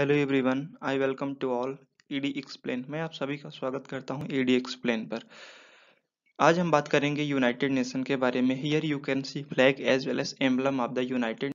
hello everyone I welcome to all ED explain मैं आप सभी का स्वागत करता हूं ईडी e एक्सप्लेन पर आज हम बात करेंगे यूनाइटेड नेशन के बारे में here you can see flag as well as emblem of the United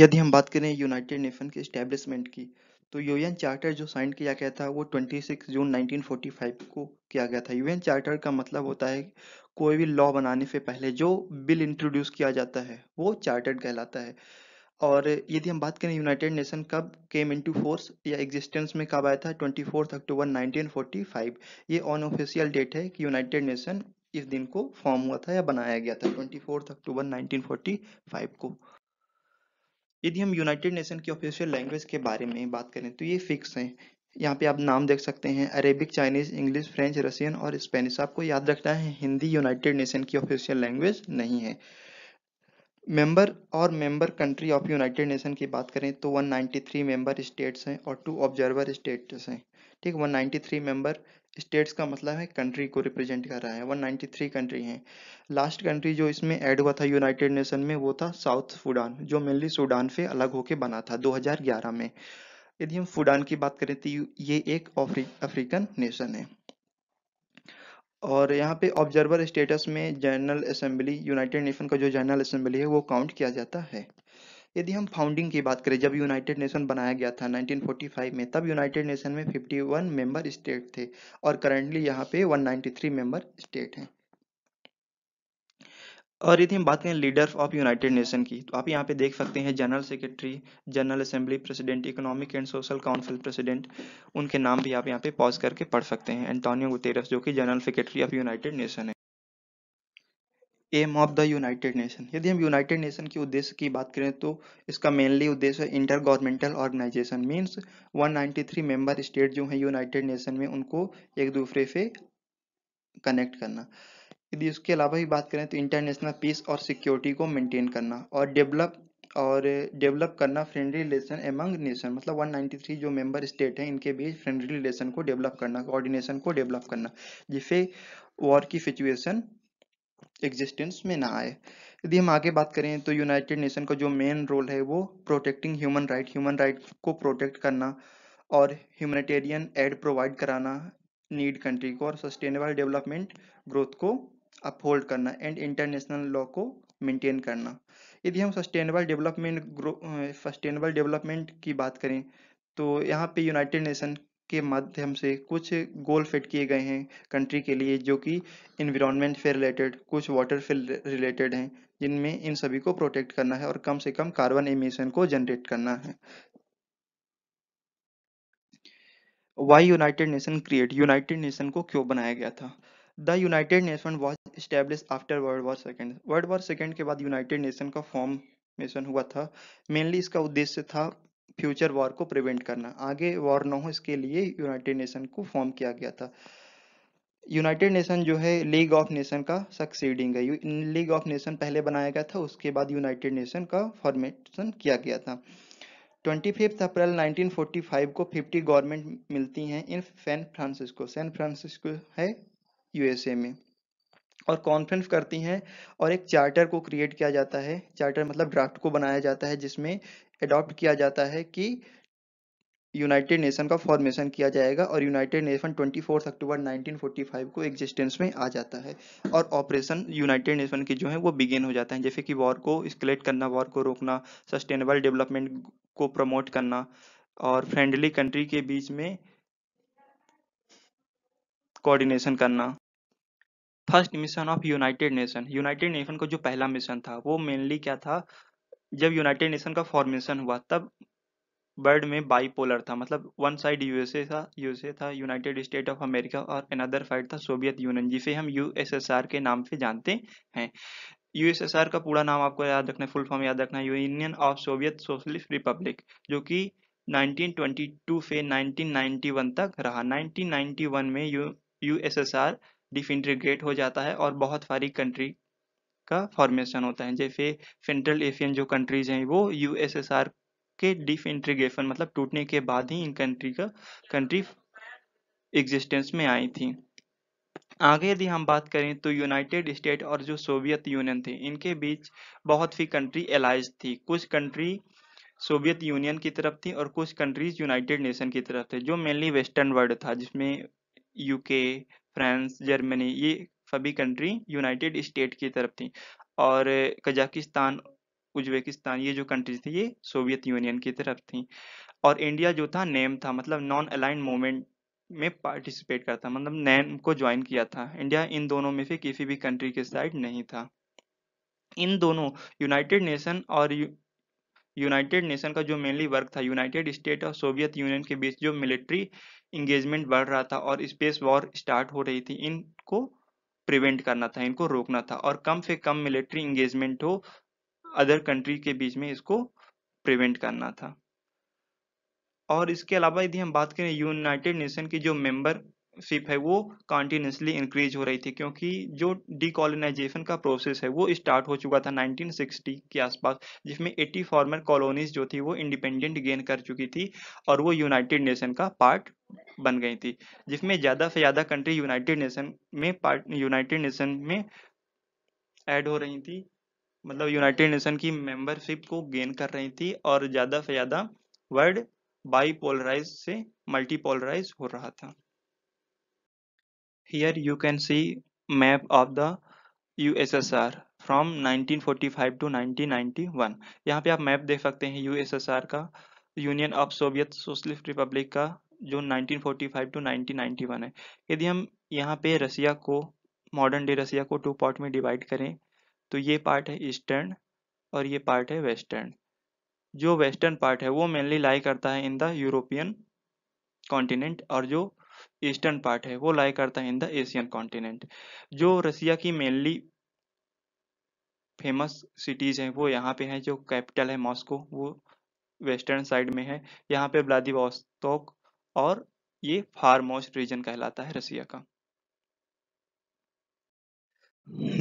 यदि हम बात करें यूनाइटेड नेशन के स्टैब्लिशमेंट की तो यूएन चार्टर जो साइन किया गया था वो 26 जून 1945 को किया गया था यूएन चार्टर का मतलब होता है कोई भी लॉ बनाने से पहले जो बिल इंट्रोड्यूस किया जाता है वो चार्टर कहलाता है और यदि हम बात करें यूनाइटेड नेशन कब केम इनटू फोर्स या एग्जिस्टेंस में कब आया था ट्वेंटी फोर्थ अक्टूबर 1945 ये ऑन ऑफिशियल डेट है कि यूनाइटेड नेशन इस दिन को फॉर्म हुआ था या बनाया गया था ट्वेंटी फोर्थ अक्टूबर 1945 को यदि हम यूनाइटेड नेशन की ऑफिशियल लैंग्वेज के बारे में बात करें तो ये फिक्स हैं यहाँ पे आप नाम देख सकते हैं Arabic Chinese English French Russian और स्पेनिश आपको याद रखना है हिंदी यूनाइटेड नेशन की ऑफिशियल लैंग्वेज नहीं है मेंबर और member country of United nation की बात करें तो 193 मेंबर स्टेट्स हैं और टू ऑब्जर्वर स्टेट्स हैं ठीक 193 मेंबर स्टेट्स का मतलब है कंट्री को रिप्रेजेंट कर रहा है 193 कंट्री हैं लास्ट कंट्री जो इसमें ऐड हुआ था यूनाइटेड नेशन में वो था साउथ सूडान जो मेनली सूडान से अलग होके बना था 2011 में यदि हम सूडान की बात करें तो ये एक अफ्रीकन नेशन है और यहाँ पे ऑब्जर्वर स्टेटस में जनरल असेंबली यूनाइटेड नेशन का जो जनरल असेंबली है वो काउंट किया जाता है यदि हम फाउंडिंग की बात करें जब यूनाइटेड नेशन बनाया गया था 1945 में तब यूनाइटेड नेशन में 51 मेंबर स्टेट थे और करंटली यहाँ पे 193 मेंबर स्टेट हैं और यदि हम बात करें लीडर ऑफ यूनाइटेड नेशन की तो आप यहाँ पे देख सकते हैं General Secretary General Assembly President Economic and Social Council President उनके नाम भी आप यहाँ पे पॉज करके पढ़ सकते हैं एंटोनियो गुटेरस जो कि General Secretary of United Nation है aim of the United Nation यदि हम यूनाइटेड नेशन के उद्देश्य की बात करें तो इसका मेनली उद्देश्य है intergovernmental organisation means 193 member state जो हैं यूनाइटेड नेशन में उनको एक दूसरे से कनेक्ट करना यदि उसके अलावा भी बात करें तो इंटरनेशनल पीस और सिक्योरिटी को मेंटेन करना और डेवलप और डेवलप करना फ्रेंडली रिलेशन एमंग नेशन मतलब 193 जो मेंबर स्टेट हैं इनके बीच फ्रेंडली रिलेशन को डेवलप करना कोऑर्डिनेशन को डेवलप करना जिससे वॉर की सिचुएशन एग्जिस्टेंस में ना आए यदि हम आगे बात करें तो यूनाइटेड नेशन का जो मेन रोल है वो protecting human right human right को प्रोटेक्ट करना और ह्यूमनिटेरियन एड प्रोवाइड कराना नीड कंट्री को और सस्टेनेबल डेवलपमेंट ग्रोथ को अपहोल्ड करना एंड इंटरनेशनल लॉ को मेंटेन करना यदि हम sustainable development grow sustainable development की बात करें तो यहाँ पे यूनाइटेड नेशन के माध्यम से कुछ गोल फिट किए गए हैं कंट्री के लिए जो कि इन्वायरमेंट से रिलेटेड कुछ वाटर से रिलेटेड हैं जिनमें इन सभी को प्रोटेक्ट करना है और कम से कम कार्बन एमिशन को जनरेट करना है why United Nation create United Nation को क्यों बनाया गया था the United Nation was establish after World war second World war second के बाद यूनाइटेड नेशन का फॉर्मेशन हुआ था मेनली इसका उद्देश्य था फ्यूचर वॉर को प्रिवेंट करना आगे वॉर न हो इसके लिए यूनाइटेड नेशन को फॉर्म किया गया था यूनाइटेड नेशन जो है लीग ऑफ नेशन का सक्सीडिंग है लीग ऑफ नेशन पहले बनाया गया था उसके बाद यूनाइटेड नेशन का फॉर्मेशन किया गया था ट्वेंटी फिफ्थ अप्रैल 1945 को 50 गवर्नमेंट मिलती हैं in San Francisco San Francisco है यूएसए में और कॉन्फ्रेंस करती हैं और एक चार्टर को क्रिएट किया जाता है चार्टर मतलब ड्राफ्ट को बनाया जाता है जिसमें अडॉप्ट किया जाता है कि यूनाइटेड नेशन का फॉर्मेशन किया जाएगा और यूनाइटेड नेशन 24 अक्टूबर 1945 को एग्जिस्टेंस में आ जाता है और ऑपरेशन यूनाइटेड नेशन के जो है वो बिगेन हो जाता है जैसे कि वॉर को स्कलेट करना वॉर को रोकना सस्टेनेबल डेवलपमेंट को प्रमोट करना और फ्रेंडली कंट्री के बीच में कोऑर्डिनेशन करना first mission of United Nation United Nation का जो पहला मिशन था वो मेनली क्या था जब यूनाइटेड नेशन का फॉर्मेशन हुआ तब वर्ल्ड में बाईपोलर था मतलब वन साइड यूएसए था यूएसए था यूनाइटेड स्टेट ऑफ अमेरिका और अनदर साइड था सोवियत यूनियन जिसे हम यूएसएसआर के नाम से जानते हैं यूएसएसआर का पूरा नाम आपको याद रखना है फुल फॉर्म याद रखना है Union of Soviet Socialist Republic जो कि 1922 से 1991 तक रहा 1991 में यू यूएसएसआर डिफिंट्रीग्रेट हो जाता है और बहुत सारी कंट्री का फॉर्मेशन होता है जैसे सेंट्रल एशियन जो कंट्रीज हैं वो यूएसएसआर के इंट्रीग्रेशन मतलब टूटने के बाद ही इन कंट्री का कंट्री एग्जिस्टेंस में आई थी आगे यदि हम बात करें तो यूनाइटेड स्टेट और जो सोवियत यूनियन थी इनके बीच बहुत सी कंट्री एलाइज थी कुछ कंट्री सोवियत यूनियन की तरफ थी और कुछ कंट्रीज यूनाइटेड नेशन की तरफ थे जो मेनली वेस्टर्न वर्ल्ड था जिसमें यूके फ्रांस जर्मनी ये सभी कंट्री यूनाइटेड स्टेट की तरफ थी और कजाकिस्तान उज्बेकिस्तान ये जो कंट्रीज थी ये सोवियत यूनियन की तरफ थी और इंडिया जो था नेम था मतलब नॉन अलाइंड मूवमेंट में पार्टिसिपेट करता मतलब नैन को ज्वाइन किया था इंडिया इन दोनों में से किसी भी कंट्री के साइड नहीं था इन दोनों यूनाइटेड नेशन और यूनाइटेड नेशन का जो मेनली वर्क था यूनाइटेड स्टेट और सोवियत यूनियन के बीच जो मिलिट्री इंगेजमेंट बढ़ रहा था और स्पेस वॉर स्टार्ट हो रही थी इनको प्रिवेंट करना था इनको रोकना था और कम से कम मिलिट्री इंगेजमेंट हो अदर कंट्री के बीच में इसको प्रिवेंट करना था और इसके अलावा यदि हम बात करें यूनाइटेड नेशन की जो मेंबर शिप है वो कॉन्टीन्यूसली इंक्रीज हो रही थी क्योंकि जो डिकॉलोनाइजेशन का प्रोसेस है वो स्टार्ट हो चुका था 1960 के आसपास जिसमें 80 फॉर्मर कॉलोनीज जो थी वो इंडिपेंडेंट गेन कर चुकी थी और वो यूनाइटेड नेशन का पार्ट बन गई थी जिसमें ज़्यादा से ज़्यादा कंट्री यूनाइटेड नेशन में पार्ट यूनाइटेड नेशन में एड हो रही थी मतलब यूनाइटेड नेशन की मेंबरशिप को गेन कर रही थी और ज़्यादा से ज़्यादा वर्ल्ड बाईपोलराइज से मल्टीपोलराइज हो रहा था Here you can see map of the USSR from 1945 to 1991 यहाँ पे आप मैप देख सकते हैं यूएसएसआर का Union of Soviet Socialist Republic का जो 1945 टू 1991 है यदि हम यहाँ पे रसिया को मॉडर्न डे रसिया को टू पार्ट में डिवाइड करें तो ये पार्ट है ईस्टर्न और ये पार्ट है वेस्टर्न जो वेस्टर्न पार्ट है वो मेनली लाई करता है इन द यूरोपियन कॉन्टिनेंट और जो ईस्टर्न पार्ट है वो लाई करता है इन द एशियन कॉन्टिनेंट जो रसिया की मेनली फेमस सिटीज हैं वो यहाँ पे हैं जो कैपिटल है मॉस्को वो वेस्टर्न साइड में है यहाँ पे व्लादिवोस्तोक और ये फार मोस्ट रीजन कहलाता है रसिया का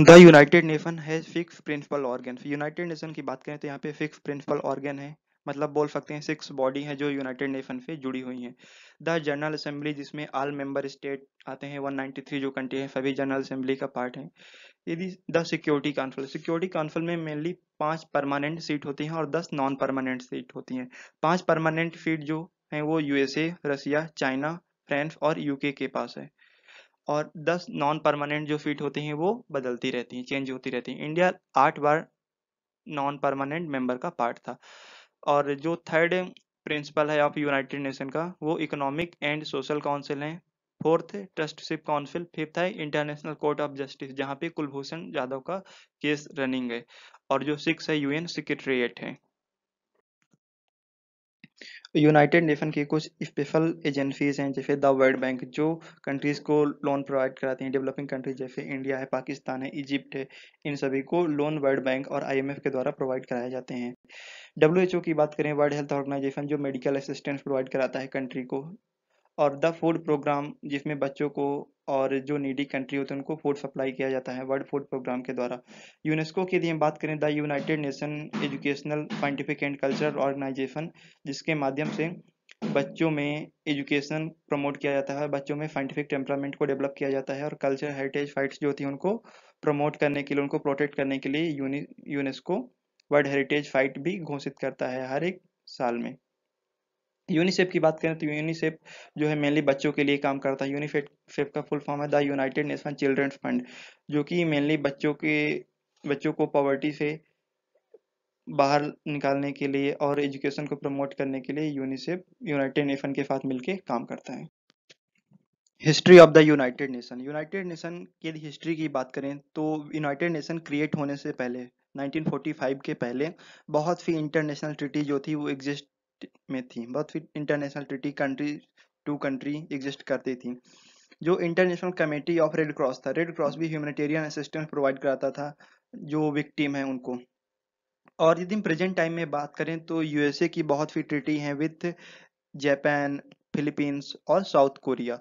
the United Nation has six principal organ United nation की बात करें तो यहाँ पे फिक्स प्रिंसिपल ऑर्गन है मतलब बोल सकते हैं सिक्स बॉडी हैं जो यूनाइटेड नेशन से जुड़ी हुई हैं द जनरल असेंबली जिसमें आल मेंबर स्टेट आते हैं 193 जो कंट्री हैं सभी जनरल असेंबली का पार्ट है यदि the Security Council Security Council में मेनली पांच परमानेंट सीट होती हैं और दस नॉन परमानेंट सीट होती हैं पांच परमानेंट सीट जो हैं वो यूएसए रसिया चाइना फ्रांस और यूके के पास है और दस नॉन परमानेंट जो सीट होती हैं वो बदलती रहती हैं चेंज होती रहती हैं इंडिया आठ बार नॉन परमानेंट मेंबर का पार्ट था और जो थर्ड प्रिंसिपल है ऑफ यूनाइटेड नेशन का वो इकोनॉमिक एंड सोशल काउंसिल है फोर्थ ट्रस्टशिप काउंसिल फिफ्थ है इंटरनेशनल कोर्ट ऑफ जस्टिस जहाँ पे कुलभूषण जाधव का केस रनिंग है और जो सिक्स है यूएन सेक्रेटरिएट है यूनाइटेड नेशन की कुछ स्पेशल एजेंसीज हैं जैसे द वर्ल्ड बैंक जो कंट्रीज को लोन प्रोवाइड कराती हैं डेवलपिंग कंट्रीज जैसे इंडिया है पाकिस्तान है इजिप्ट है इन सभी को लोन वर्ल्ड बैंक और आईएमएफ के द्वारा प्रोवाइड कराए जाते हैं डब्ल्यू की बात करें वर्ल्ड हेल्थ ऑर्गेनाइजेशन जो मेडिकल असिस्टेंस प्रोवाइड कराता है कंट्री को और द फूड प्रोग्राम जिसमें बच्चों को और जो नीडी कंट्री होते हैं उनको फूड सप्लाई किया जाता है वर्ल्ड फूड प्रोग्राम के द्वारा यूनेस्को की यदि हम बात करें the United Nation Educational Scientific and Cultural Organisation जिसके माध्यम से बच्चों में एजुकेशन प्रमोट किया जाता है बच्चों में साइंटिफिक टेम्परामेंट को डेवलप किया जाता है और कल्चर हेरिटेज फाइट्स जो होती हैं उनको प्रमोट करने के लिए उनको प्रोटेक्ट करने के लिए यूनेस्को वर्ल्ड हेरिटेज फाइट भी घोषित करता है हर एक साल में यूनिसेफ की बात करें तो यूनिसेफ जो है मेनली बच्चों के लिए काम करता है यूनिसेफ का फुल फॉर्म है the United Nation children's fund जो कि मेनली बच्चों के बच्चों को पॉवर्टी से बाहर निकालने के लिए और एजुकेशन को प्रमोट करने के लिए यूनिसेफ यूनाइटेड नेशन के साथ मिलकर काम करता है history of the United Nation United nation की हिस्ट्री की बात करें तो यूनाइटेड नेशन क्रिएट होने से पहले 1945 के पहले बहुत सी इंटरनेशनल ट्रिटी जो थी वो एग्जिस्ट में थी बहुत सी international treaty country to country exist करती थी जो International Committee of Red Cross था रेड क्रॉस भी ह्यूमनिटेरियन असिस्टेंस प्रोवाइड कराता था जो विक्टिम है उनको और यदि प्रेजेंट टाइम में बात करें तो यूएसए की बहुत सी ट्रिटी हैं विथ जापान फिलीपींस और साउथ कोरिया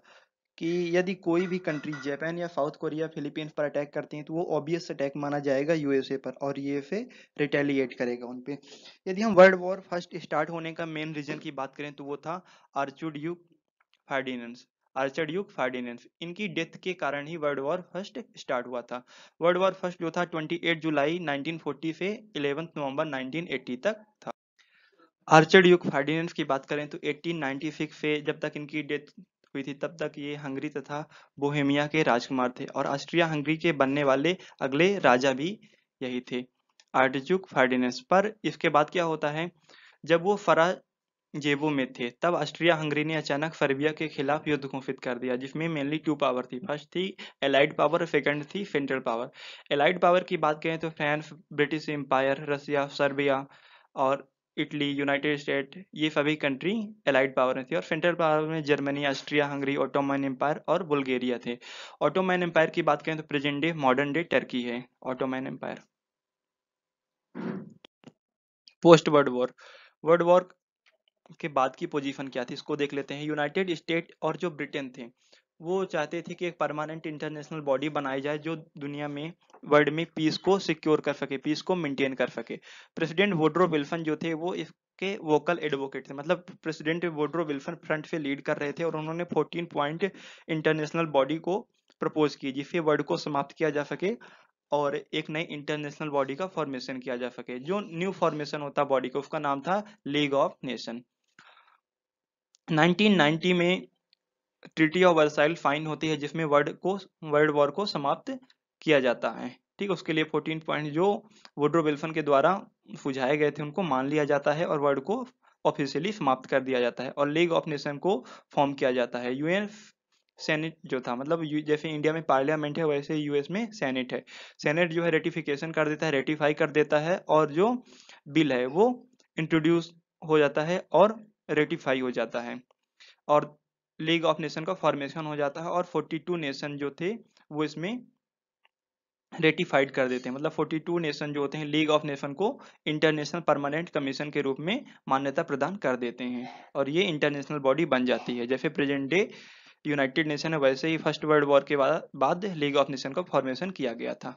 कि यदि कोई भी कंट्री जापान या साउथ कोरिया फिलीपींस पर अटैक करती हैं तो वो ऑब्वियस अटैक माना जाएगा यूएसए पर और यूएसए रिटेलिएट करेगा उन पर यदि हम वर्ल्ड वॉर फर्स्ट स्टार्ट होने का मेन रीजन की बात करें तो वो था आर्चुड युग फार्डिनेंस आर्चर्ड युग फार्डिनेंस इनकी डेथ के कारण ही वर्ल्ड वॉर फर्स्ट स्टार्ट हुआ था वर्ल्ड वॉर फर्स्ट जो था 28 जुलाई 1940 से 11 नवंबर 1980 तक था आर्चर्ड युग फार्डिनेंस की बात करें तो 1896 से जब तक इनकी डेथ हुई थी तब तक ये हंगरी तथा बोहेमिया के राजकुमार थे और ऑस्ट्रिया हंगरी के बनने वाले अगले राजा भी यही थे आर्टिचुक फर्डिनेस पर इसके बाद क्या होता है जब वो फरा जेबो में थे तब ऑस्ट्रिया हंगरी ने अचानक फर्बिया के खिलाफ युद्ध घोषित कर दिया जिसमें मेनली टू पावर थी फर्स्ट थी एलाइड पावर सेकंड थी सेंट्रल पावर एलाइड पावर की बात करें तो France British Empire Russia Serbia और इटली यूनाइटेड स्टेट ये सभी कंट्री एलाइड पावर थी और सेंट्रल पावर में Germany Austria Hungary Ottoman Empire और बुल्गेरिया थे ऑटोमैन एम्पायर की बात करें तो present day modern day Turkey है Ottoman Empire post world war world war के बाद की पोजीशन क्या थी इसको देख लेते हैं यूनाइटेड स्टेट और जो ब्रिटेन थे वो चाहते थे कि एक परमानेंट इंटरनेशनल बॉडी बनाई जाए जो दुनिया में वर्ल्ड में पीस को सिक्योर कर सके पीस को मेंटेन कर सके प्रेसिडेंट वोड्रो विल्फन जो थे वो इसके वोकल एडवोकेट थे मतलब प्रेसिडेंट वोड्रो विल्फन फ्रंट से लीड कर रहे थे और उन्होंने 14 पॉइंट इंटरनेशनल बॉडी को प्रपोज की जिससे वर्ल्ड को समाप्त किया जा सके और एक नई इंटरनेशनल बॉडी का फॉर्मेशन किया जा सके जो न्यू फॉर्मेशन होता बॉडी का उसका नाम था लीग ऑफ नेशन 1990 में ट्रिटी ऑफ वर्साइल फाइन होती है जिसमें वर्ल्ड को वर्ल्ड वॉर को समाप्त किया जाता है ठीक उसके लिए फोर्टीन पॉइंट जो वुड्रो विल्सन के द्वारा सुझाए गए थे उनको मान लिया जाता है और वर्ल्ड को ऑफिशियली समाप्त कर दिया जाता है और लीग ऑफ नेशन को फॉर्म किया जाता है यूएन सेनेट जो था मतलब जैसे इंडिया में पार्लियामेंट है वैसे यूएस में सेनेट है सेनेट जो है रेटिफिकेशन कर देता है रेटिफाई कर देता है और जो बिल है वो इंट्रोड्यूस हो जाता है और रेटिफाई हो जाता है और लीग ऑफ नेशन का फॉर्मेशन हो जाता है और 42 नेशन जो थे वो इसमें रेटिफाइड कर देते हैं मतलब 42 नेशन जो होते हैं लीग ऑफ नेशन को इंटरनेशनल परमानेंट कमीशन के रूप में मान्यता प्रदान कर देते हैं और ये इंटरनेशनल बॉडी बन जाती है जैसे प्रेजेंट डे यूनाइटेड नेशन है वैसे ही फर्स्ट वर्ल्ड वॉर के बाद लीग ऑफ नेशन का फॉर्मेशन किया गया था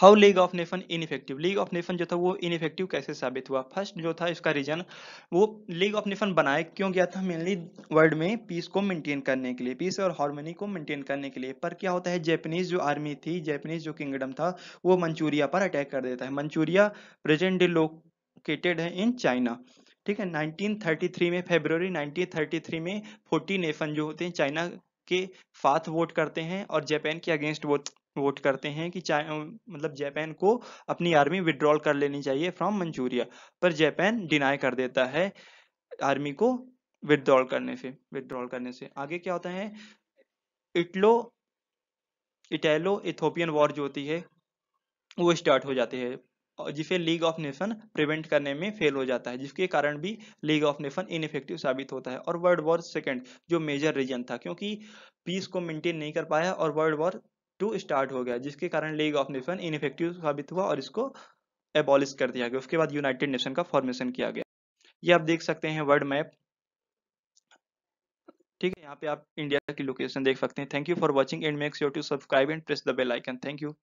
how League of Nation ineffective League of Nation जो था वो इनफेक्टिव कैसे साबित हुआ फर्स्ट जो था इसका रीजन वो लीग ऑफ नेशन बनाए क्यों गया था मेनली वर्ल्ड में पीस को मेंटेन करने के लिए पीस और हारमोनी को मेंटेन करने के लिए पर क्या होता है जैपनीज जो आर्मी थी जैपनीज जो किंगडम था वो मंचूरिया पर अटैक कर देता है मंचूरिया प्रेजेंट डे लोकेटेड है इन चाइना ठीक है 1933 में फेब्रवरी 1933 में 40 नेशन जो होते हैं चाइना के साथ वोट करते हैं और जापान के अगेंस्ट वोट वोट करते हैं कि मतलब जापान को अपनी आर्मी विड्रॉल कर लेनी चाहिए फ्रॉम मंचूरिया पर जापान डिनाई कर देता है आर्मी को विड्रॉल करने से विड्रॉल करने से आगे क्या होता है इटलो इटैलो इथोपियन वॉर जो होती है वो स्टार्ट हो जाती है जिसे लीग ऑफ नेशन प्रिवेंट करने में फेल हो जाता है जिसके कारण भी लीग ऑफ नेशन इनफेक्टिव साबित होता है और वर्ल्ड वॉर सेकेंड जो मेजर रीजन था क्योंकि पीस को मेंटेन नहीं कर पाया और वर्ल्ड वॉर टू स्टार्ट हो गया जिसके कारण लीग ऑफ नेशन इनफेक्टिव साबित हुआ और इसको एबॉलिश कर दिया गया उसके बाद यूनाइटेड नेशन का फॉर्मेशन किया गया ये आप देख सकते हैं वर्ल्ड मैप ठीक है यहाँ पे आप इंडिया की लोकेशन देख सकते हैं thank you for watching and makes your to subscribe and press the bell icon thank you